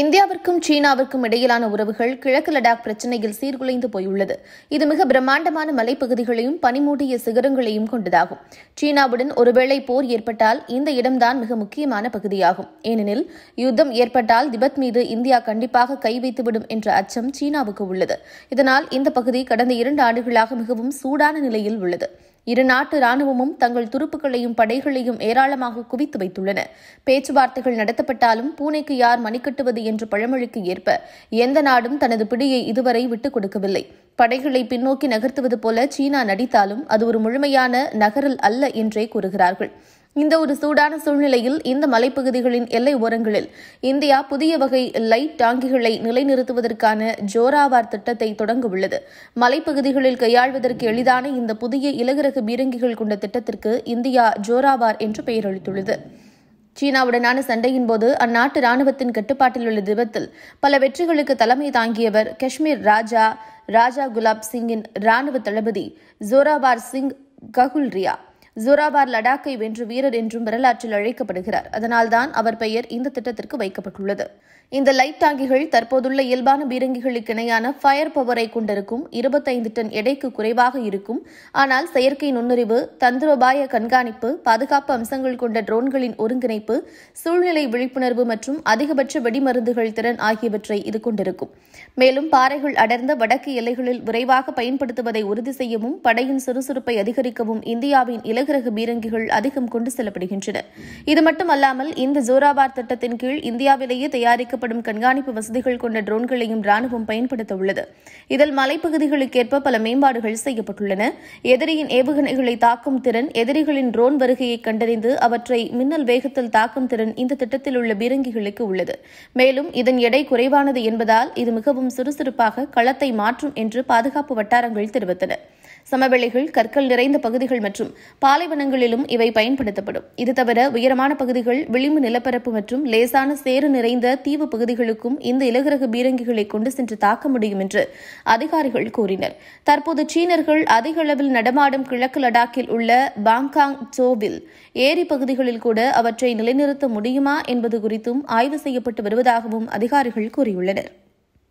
இந்தியாவிற்கும் சீனாவிற்கும் இடையிலான உறவுகள் கிழக்கு லடாக் பிரச்சினையில் சீர்குலைந்து போயுள்ளது இது மிக பிரம்மாண்டமான மலைப்பகுதிகளையும் பனிமூடிய சிகரங்களையும் கொண்டதாகும் சீனாவுடன் ஒருவேளை போர் ஏற்பட்டால் இந்த இடம்தான் மிக முக்கியமான பகுதியாகும் ஏனெனில் யுத்தம் ஏற்பட்டால் திபெத் மீது இந்தியா கண்டிப்பாக கை வைத்துவிடும் என்ற அச்சம் சீனாவுக்கு உள்ளது இதனால் இந்த பகுதி கடந்த இரண்டு ஆண்டுகளாக மிகவும் சூடான நிலையில் உள்ளது இரு நாட்டு ராணுவமும் தங்கள் துருப்புகளையும் படைகளையும் ஏராளமாக குவித்து வைத்துள்ளன பேச்சுவார்த்தைகள் நடத்தப்பட்டாலும் பூனைக்கு யார் மணிக்கட்டுவது என்ற பழமொழிக்கு ஏற்ப எந்த நாடும் தனது பிடியை இதுவரை விட்டுக் கொடுக்கவில்லை படைகளை பின்னோக்கி நகர்த்துவது போல சீனா நடித்தாலும் அது ஒரு முழுமையான நகரல் அல்ல என்றே கூறுகிறார்கள் இந்த ஒரு சூடான சூழ்நிலையில் இந்த மலைப்பகுதிகளின் எல்லை ஓரங்களில் இந்தியா புதிய வகை லைட் டாங்கிகளை நிலைநிறுத்துவதற்கான ஜோராவார் திட்டத்தை தொடங்கவுள்ளது மலைப்பகுதிகளில் கையாள்வதற்கு எளிதான இந்த புதிய இலகுரக பீரங்கிகள் கொண்ட திட்டத்திற்கு இந்தியா ஜோராவார் என்று பெயரளித்துள்ளது சீனாவுடனான சண்டையின் போது அந்நாட்டு ராணுவத்தின் கட்டுப்பாட்டில் உள்ள திபத்தில் பல வெற்றிகளுக்கு தலைமை தாங்கியவர் காஷ்மீர் ராஜா ராஜா குலாப் சிங்கின் ராணுவ தளபதி ஜோராவார் சிங் ககுல்ரியா ஜோராபார் லடாக்கை வென்று வீரர் என்றும் வரலாற்றில் அழைக்கப்படுகிறார் அதனால்தான் அவர் பெயர் இந்த திட்டத்திற்கு வைக்கப்பட்டுள்ளது இந்த லைட் டாங்கிகள் தற்போதுள்ள இயல்பான பீரங்கிகளுக்கு இணையான ஃபயர் பவரை கொண்டிருக்கும் இருபத்தைந்து டன் எடைக்கு குறைவாக இருக்கும் ஆனால் செயற்கை நுண்ணறிவு தந்திரோபாய கண்காணிப்பு பாதுகாப்பு அம்சங்கள் கொண்ட ட்ரோன்களின் ஒருங்கிணைப்பு சூழ்நிலை விழிப்புணர்வு மற்றும் அதிகபட்ச வெடிமருந்துகள் திறன் ஆகியவற்றை இது கொண்டிருக்கும் மேலும் பாறைகள் அடர்ந்த வடக்கு எல்லைகளில் விரைவாக பயன்படுத்துவதை உறுதி செய்யவும் படையின் சுறுசுறுப்பை அதிகரிக்கவும் இந்தியாவின் இலக்கு அனுகிரக பீரங்கிகள் அதிகம் கொண்டு செல்லப்படுகின்றன இது மட்டுமல்லாமல் இந்த ஜோராபார் திட்டத்தின் கீழ் இந்தியாவிலேயே தயாரிக்கப்படும் கண்காணிப்பு வசதிகள் கொண்ட ட்ரோன்களையும் ராணுவம் பயன்படுத்த உள்ளது இதில் மலைப்பகுதிகளுக்கேற்ப பல மேம்பாடுகள் செய்யப்பட்டுள்ளன எதிரியின் ஏவுகணைகளை தாக்கும் திறன் எதிரிகளின் ட்ரோன் வருகையை கண்டறிந்து அவற்றை மின்னல் வேகத்தில் தாக்கும் திறன் இந்த திட்டத்தில் உள்ள பீரங்கிகளுக்கு உள்ளது மேலும் இதன் எடை குறைவானது என்பதால் இது மிகவும் சுறுசுறுப்பாக களத்தை மாற்றும் என்று பாதுகாப்பு வட்டாரங்கள் தெரிவித்தன சமவெளிகள் கற்கள் நிறைந்த பகுதிகள் மற்றும் பாலைவனங்களிலும் இவை பயன்படுத்தப்படும் இது தவிர உயரமான பகுதிகள் விளிம்பு நிலப்பரப்பு மற்றும் லேசான சேறு நிறைந்த தீவு பகுதிகளுக்கும் இந்த இலகுரக பீரங்கிகளை கொண்டு சென்று தாக்க முடியும் என்று அதிகாரிகள் கூறினர் தற்போது சீனர்கள் அதிக அளவில் நடமாடும் கிழக்கு லடாக்கில் உள்ள பாங்காங் சோவில் ஏரி பகுதிகளில் கூட அவற்றை நிலைநிறுத்த முடியுமா என்பது குறித்தும் ஆய்வு செய்யப்பட்டு வருவதாகவும் அதிகாரிகள் கூறியுள்ளனா்